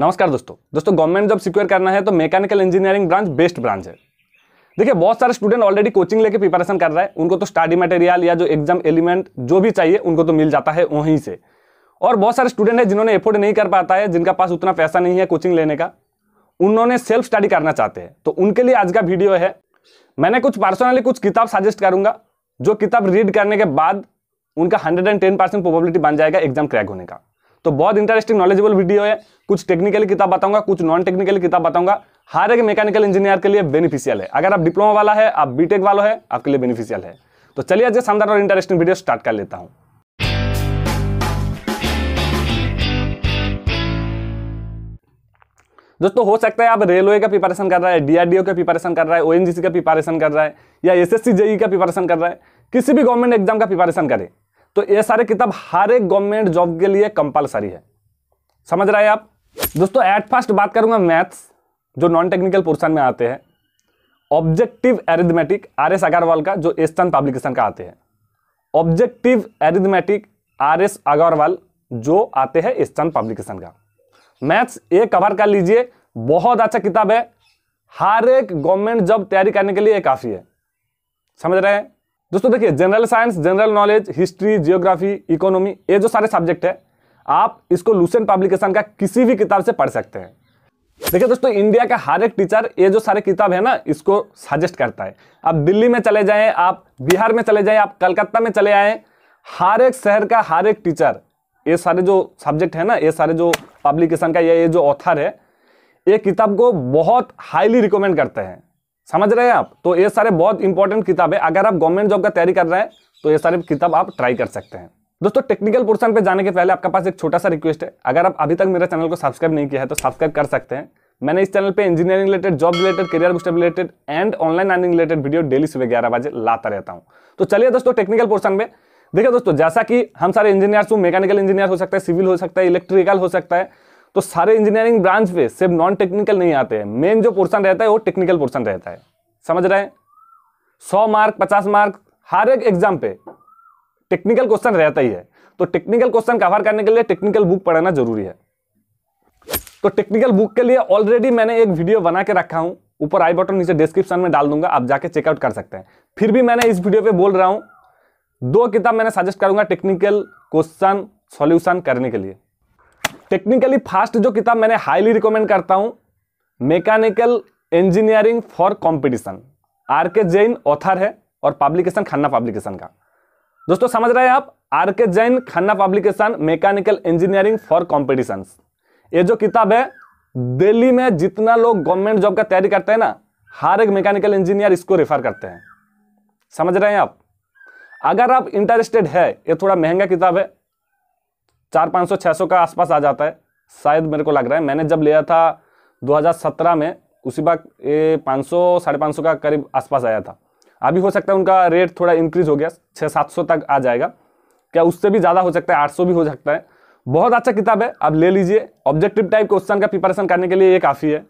नमस्कार दोस्तों दोस्तों गवर्नमेंट जॉब सिक्योर करना है तो mechanical engineering branch best branch है देखिए बहुत सारे स्टूडेंट ऑलरेडी कोचिंग लेके प्रिपरेशन कर रहा है उनको तो स्टडी मटेरियल या जो एग्जाम एलिमेंट जो भी चाहिए उनको तो मिल जाता है वहीं से और बहुत सारे स्टूडेंट हैं जिन्होंने एफोर्ड नहीं कर पाता है जिनका पास उतना पैसा नहीं है कोचिंग लेने का उन्होंने सेल्फ स्टडी करना चाहते हैं तो उनके लिए आज का वीडियो है मैंने कुछ पर्सनली कुछ किताब सजेस्ट करूंगा जो किताब रीड करने के बाद उनका 110 परसेंट प्रोबेबिलिटी बन जाएगा एग्जाम क्रैक होने का तो बहुत इंटरेस्टिंग नॉलेजेबल वीडियो है कुछ टेक्निकल किताब बताऊंगा कुछ नॉन टेक्निकल किताब बताऊंगा हर एक मैकेनिकल इंजीनियर के लिए बेनिफिशियल है अगर आप डिप्लोमा वाला है आप बीटेक वाला है आपके लिए बेनिफिशियल है तो चलिए आज शानदार और इंटरेस्टिंग वीडियो स्टार्ट कर लेता हूँ दोस्तों हो सकता है आप रेलवे का प्रिपरेशन कर रहा है डीआरडीओ का प्रिपरेशन कर रहा है ओएनजीसी का प्रिपरेशन कर रहा है या एसएससी जेई e का प्रिपरेशन कर रहा है किसी भी गवर्नमेंट एग्जाम का प्रिपरेशन करें तो ये सारे किताब हर एक गवर्नमेंट जॉब के लिए कंपलसरी है समझ रहे हैं आप दोस्तों एट फर्स्ट बात करूंगा मैथ्स जो नॉन टेक्निकल पोर्सन में आते हैं objective arithmetic R S Agarwal का जो एस्टर्न पब्लिकेशन का आते हैं objective arithmetic R S Agarwal जो आते हैं एस्टर्न पब्लिकेशन का मैथ्स ये कवर कर लीजिए बहुत अच्छा किताब है हर एक गवर्नमेंट जॉब तैयारी करने के लिए काफ़ी है समझ रहे हैं दोस्तों देखिए general science general knowledge history geography economy ये जो सारे सब्जेक्ट है आप इसको लूसेंट पब्लिकेशन का किसी भी किताब से पढ़ सकते हैं देखिए दोस्तों इंडिया का हर एक टीचर ये जो सारे किताब है ना इसको सजेस्ट करता है आप दिल्ली में चले जाएं आप बिहार में चले जाएं आप कलकत्ता में चले आएँ हर एक शहर का हर एक टीचर ये सारे जो सब्जेक्ट है ना ये सारे जो पब्लिकेशन का ये ये जो ऑथर है ये किताब को बहुत हाईली रिकमेंड करते हैं समझ रहे हैं आप तो ये सारे बहुत इंपॉर्टेंट किताब है अगर आप गवर्नमेंट जॉब का तैयारी कर रहे हैं तो ये सारे किताब आप ट्राई कर सकते हैं दोस्तों टेक्निकल पोर्सन पे जाने के पहले आपके पास एक छोटा सा रिक्वेस्ट है अगर आप अभी तक मेरे चैनल को सब्सक्राइब नहीं किया है तो सब्सक्राइब कर सकते हैं मैंने इस चैनल पे engineering related job related career booster related and online earning related video daily सुबह ग्यारह बजे लाता रहता हूँ तो चलिए दोस्तों टेक्निकल पोर्सन में देखिए दोस्तों जैसा कि हम सारे इंजीनियर्स हूँ मैकेनिकल इंजीनियर हो सकता है सिविल हो सकता है इलेक्ट्रिकल हो सकता है तो सारे इंजीनियरिंग ब्रांच पे सिर्फ नॉन टेक्निकल नहीं आते हैं मेन जो पोर्सन रहता है वो टेक्निकल पोर्सन रहता है समझ रहे हैं सौ मार्क पचास मार्क हर एक एग्जाम पे टेक्निकल क्वेश्चन रहता ही है तो टेक्निकल क्वेश्चन कवर करने के लिए टेक्निकल बुक पढ़ना जरूरी है तो टेक्निकल बुक के लिए ऑलरेडी मैंने एक वीडियो बना के रखा हूं ऊपर आई बटन नीचे डिस्क्रिप्शन में डाल दूंगा आप जाके चेकआउट कर सकते हैं फिर भी मैंने इस वीडियो पे बोल रहा हूं दो किताब मैंने सजेस्ट करूंगा टेक्निकल क्वेश्चन सॉल्यूशन करने के लिए टेक्निकली फास्ट जो किताब मैंने हाईली रिकमेंड करता हूँ mechanical engineering for competition R K Jain author है और पब्लिकेशन खन्ना पब्लिकेशन का दोस्तों समझ रहे हैं आप R K Jain Khanna publication mechanical engineering for competition ये जो किताब है दिल्ली में जितना लोग गवर्नमेंट जॉब का तैयारी करते हैं ना हर एक मैकेनिकल इंजीनियर इसको रेफर करते हैं समझ रहे हैं आप अगर आप इंटरेस्टेड है ये थोड़ा महंगा किताब है चार पाँच सौ छः सौ का आसपास आ जाता है शायद मेरे को लग रहा है मैंने जब लिया था 2017 में उसी बात ये पाँच सौ साढ़े पाँच सौ का करीब आसपास आया था अभी हो सकता है उनका रेट थोड़ा इंक्रीज हो गया छः सात सौ तक आ जाएगा क्या उससे भी ज़्यादा हो सकता है आठ सौ भी हो सकता है बहुत अच्छा किताब है आप ले लीजिए ऑब्जेक्टिव टाइप क्वेश्चन का प्रिपरेशन करने के लिए ये काफ़ी है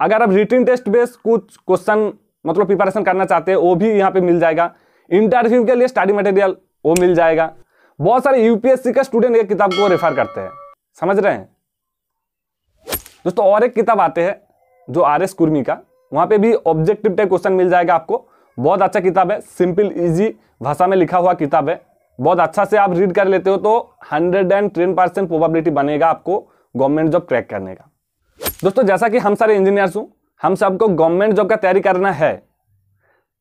अगर आप रिटर्न टेस्ट बेस्ड कुछ क्वेश्चन मतलब प्रिपरेशन करना चाहते हैं वो भी यहाँ पर मिल जाएगा इंटरव्यू के लिए स्टडी मटेरियल वो मिल जाएगा बहुत सारे यूपीएससी का स्टूडेंट एक किताब को रेफर करते हैं समझ रहे हैं दोस्तों और एक किताब आते हैं जो आर एस कुर्मी का वहाँ पे भी ऑब्जेक्टिव टाइप क्वेश्चन मिल जाएगा आपको बहुत अच्छा किताब है सिंपल इजी भाषा में लिखा हुआ किताब है बहुत अच्छा से आप रीड कर लेते हो तो hundred and ten percent probability बनेगा आपको गवर्नमेंट जॉब क्रैक करने का दोस्तों जैसा कि हम सारे इंजीनियर्स हूँ हम सबको गवर्नमेंट जॉब का तैयारी करना है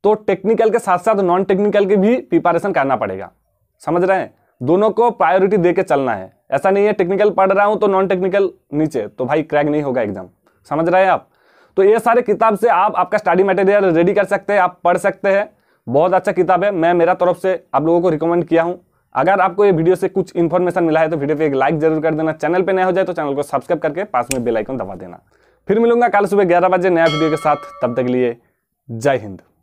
तो टेक्निकल के साथ साथ नॉन टेक्निकल की भी प्रिपरेशन करना पड़ेगा समझ रहे हैं दोनों को प्रायोरिटी दे के चलना है ऐसा नहीं है टेक्निकल पढ़ रहा हूँ तो नॉन टेक्निकल नीचे तो भाई क्रैक नहीं होगा एग्जाम समझ रहे हैं आप तो ये सारे किताब से आप आपका स्टडी मटेरियल रेडी कर सकते हैं आप पढ़ सकते हैं बहुत अच्छा किताब है मैं मेरा तरफ से आप लोगों को रिकमेंड किया हूँ अगर आपको ये वीडियो से कुछ इन्फॉर्मेशन मिला है तो वीडियो पे एक लाइक जरूर कर देना चैनल पे नया हो जाए तो चैनल को सब्सक्राइब करके पास में बेल आइकन दबा देना फिर मिलूंगा कल सुबह ग्यारह बजे नया वीडियो के साथ तब तक लिए जय हिंद